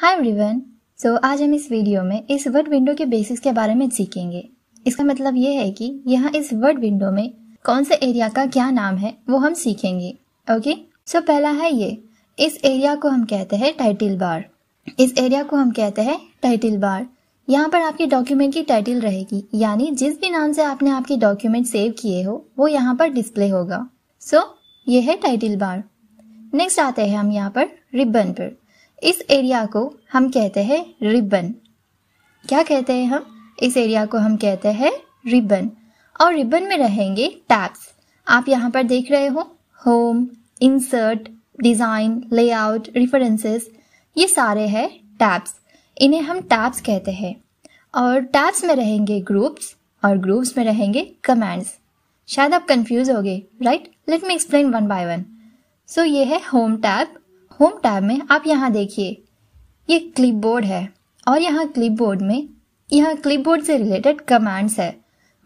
hi everyone so आज हम इस वीडियो में इस वर्ड विंडो के बेसिस के बारे में सीखेंगे इसका मतलब ये है कि यहाँ इस वर्ड विंडो में कौन से एरिया का क्या नाम है वो हम सीखेंगे ओके सो so, पहला है ये इस एरिया को हम कहते हैं टाइटल बार इस एरिया को हम कहते हैं टाइटल बार यहाँ पर आपके डॉक्यूमेंट की टाइटल रहेगी यानी जिस भी नाम से आपने आपके डॉक्यूमेंट सेव किए हो वो यहाँ पर डिस्प्ले होगा सो so, ये है टाइटल बार नेक्स्ट आते हैं हम यहाँ पर रिबन पर इस एरिया को हम कहते हैं रिबन क्या कहते हैं हम इस एरिया को हम कहते हैं रिबन और रिबन में रहेंगे टैब्स आप यहाँ पर देख रहे हो home insert design layout references ये सारे हैं टैब्स इन्हें हम टैब्स कहते हैं और टैब्स में रहेंगे ग्रुप्स और ग्रुप्स में रहेंगे कमांड्स शायद आप कंफ्यूज हो गए right let me explain one by one so ये है होम टैब होम टैब में आप यहाँ देखिए ये क्लिपबोर्ड है और यहाँ क्लिपबोर्ड में यहाँ क्लिपबोर्ड से रिलेटेड कमांड्स है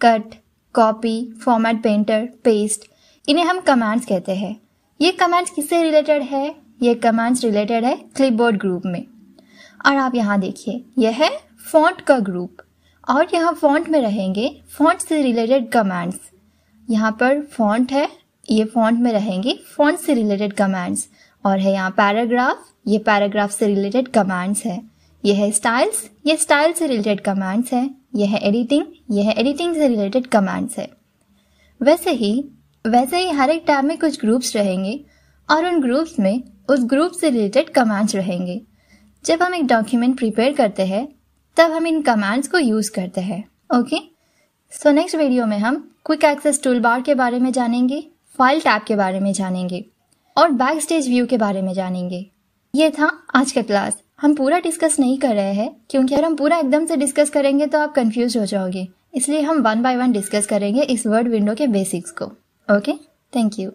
cut copy format painter paste इन्हें हम कमांड्स कहते हैं ये कमांड्स किससे रिलेटेड है ये कमांड्स रिलेटेड है क्लिपबोर्ड ग्रुप में और आप यहाँ देखिए यह है फॉन्ट का ग्रुप और यहाँ फॉन्ट में रहेंगे फॉन्ट से रिलेटेड कमांड्स यहाँ पर फॉन्ट है ये फॉन्ट में रहेंगे फॉन्ट से रिलेटेड कमांड्स और है यहाँ पैराग्राफ ये पैराग्राफ से रिलेटेड कमांड्स है यह है स्टाइल्स ये स्टाइल से रिलेटेड कमांड्स है यह है एडिटिंग यह है एडिटिंग से रिलेटेड कमांड्स है वैसे ही वैसे ही हर एक टैब में कुछ ग्रुप्स रहेंगे और उन ग्रुप्स में उस ग्रुप से रिलेटेड कमांड्स रहेंगे जब हम एक डॉक्यूमेंट प्रिपेयर करते हैं तब हम इन कमांड्स को यूज़ करते हैं ओके सो नेक्स्ट वीडियो में हम क्विक एक्सेस टूल बार के बारे में जानेंगे फाइल टैब के बारे में जानेंगे और बैक स्टेज व्यू के बारे में जानेंगे ये था आज का क्लास हम पूरा डिस्कस नहीं कर रहे हैं क्योंकि अगर हम पूरा एकदम से डिस्कस करेंगे तो आप कंफ्यूज हो जाओगे इसलिए हम वन बाय वन डिस्कस करेंगे इस वर्ड विंडो के बेसिक्स को ओके थैंक यू